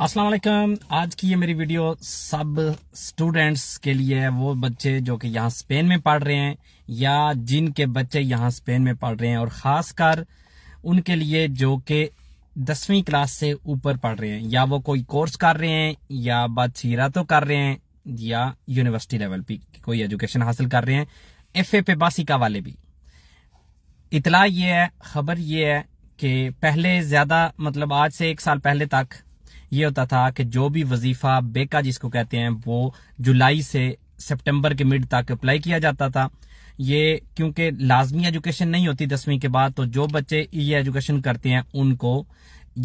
अस्सलाम वालेकुम आज की ये मेरी वीडियो सब स्टूडेंट्स के लिए है वो बच्चे जो कि यहाँ स्पेन में पढ़ रहे हैं या जिनके बच्चे यहाँ स्पेन में पढ़ रहे हैं और खासकर उनके लिए जो कि दसवीं क्लास से ऊपर पढ़ रहे हैं या वो कोई कोर्स कर रहे हैं या बादशीरा तो कर रहे हैं या यूनिवर्सिटी लेवल पर कोई एजुकेशन हासिल कर रहे हैं एफ ए पे बासिका वाले भी इतला ये है खबर ये है कि पहले ज्यादा मतलब आज से एक साल पहले तक ये होता था कि जो भी वजीफा बेका जिसको कहते हैं वो जुलाई से सितंबर के मिड तक अप्लाई किया जाता था ये क्योंकि लाजमी एजुकेशन नहीं होती दसवीं के बाद तो जो बच्चे ई e एजुकेशन करते हैं उनको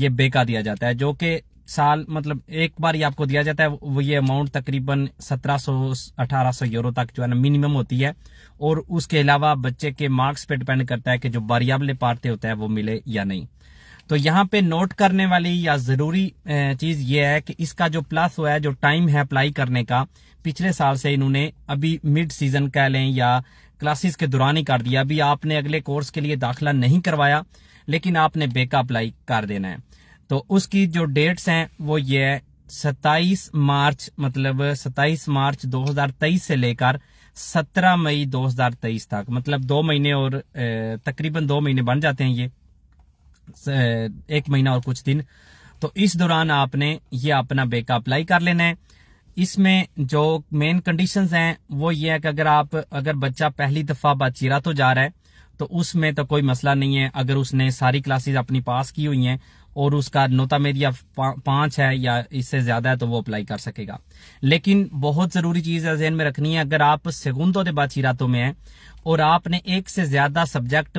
ये बेका दिया जाता है जो कि साल मतलब एक बार ही आपको दिया जाता है वो ये अमाउंट तकरीबन 1700 1800 यूरो तक जो है ना मिनिमम होती है और उसके अलावा बच्चे के मार्क्स पे डिपेंड करता है कि जो बारियाबले पार्टे होता है वो मिले या नहीं तो यहाँ पे नोट करने वाली या जरूरी चीज ये है कि इसका जो प्लस हुआ है जो टाइम है अप्लाई करने का पिछले साल से इन्होंने अभी मिड सीजन कह लें या क्लासेस के दौरान ही कर दिया अभी आपने अगले कोर्स के लिए दाखिला नहीं करवाया लेकिन आपने बेका अप्लाई कर देना है तो उसकी जो डेट्स हैं वो ये है सत्ताईस मार्च मतलब सत्ताईस मार्च 2023 से लेकर 17 मई 2023 तक मतलब दो महीने और तकरीबन दो महीने बन जाते हैं ये एक महीना और कुछ दिन तो इस दौरान आपने ये अपना बेका अप्लाई कर लेना है इसमें जो मेन कंडीशंस हैं वो ये है कि अगर आप अगर बच्चा पहली दफा बाचिरा तो जा रहा है तो उसमें तो कोई मसला नहीं है अगर उसने सारी क्लासेस अपनी पास की हुई हैं और उसका नोतामेद या पांच है या इससे ज्यादा है तो वो अप्लाई कर सकेगा लेकिन बहुत जरूरी चीज है जहन में रखनी है अगर आप सेगुंदो बाद चिरातों में है और आपने एक से ज्यादा सब्जेक्ट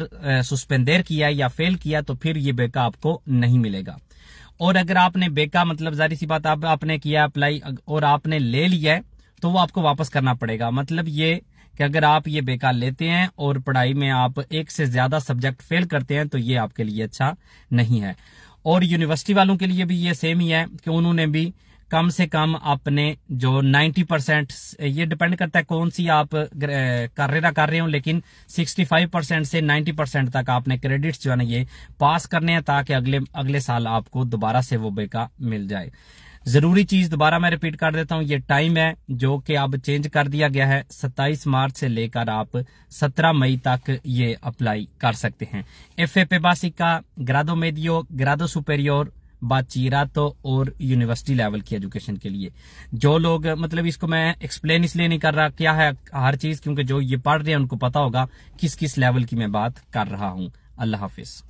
सुस्पेंडेर किया या फेल किया तो फिर ये बेका आपको नहीं मिलेगा और अगर आपने बेका मतलब जारी सी बात आप, आपने किया अप्लाई और आपने ले लिया है तो वो आपको वापस करना पड़ेगा मतलब ये कि अगर आप ये बेकार लेते हैं और पढ़ाई में आप एक से ज्यादा सब्जेक्ट फेल करते हैं तो ये आपके लिए अच्छा नहीं है और यूनिवर्सिटी वालों के लिए भी ये सेम ही है कि उन्होंने भी कम से कम अपने जो 90 परसेंट ये डिपेंड करता है कौन सी आप रहे कर रहे हो लेकिन 65 परसेंट से 90 परसेंट तक आपने क्रेडिट्स जो है ना ये पास करने हैं ताकि अगले अगले साल आपको दोबारा से वो बेका मिल जाए जरूरी चीज दोबारा मैं रिपीट कर देता हूँ ये टाइम है जो कि अब चेंज कर दिया गया है 27 मार्च से लेकर आप 17 मई तक ये अप्लाई कर सकते हैं एफ ए पेबासिका ग्रादो मेदियो ग्रादो सुपेरियोर तो और यूनिवर्सिटी लेवल की एजुकेशन के लिए जो लोग मतलब इसको मैं एक्सप्लेन इसलिए नहीं कर रहा क्या है हर चीज क्योंकि जो ये पढ़ रहे हैं उनको पता होगा किस किस लेवल की मैं बात कर रहा हूं अल्लाह हाफिज़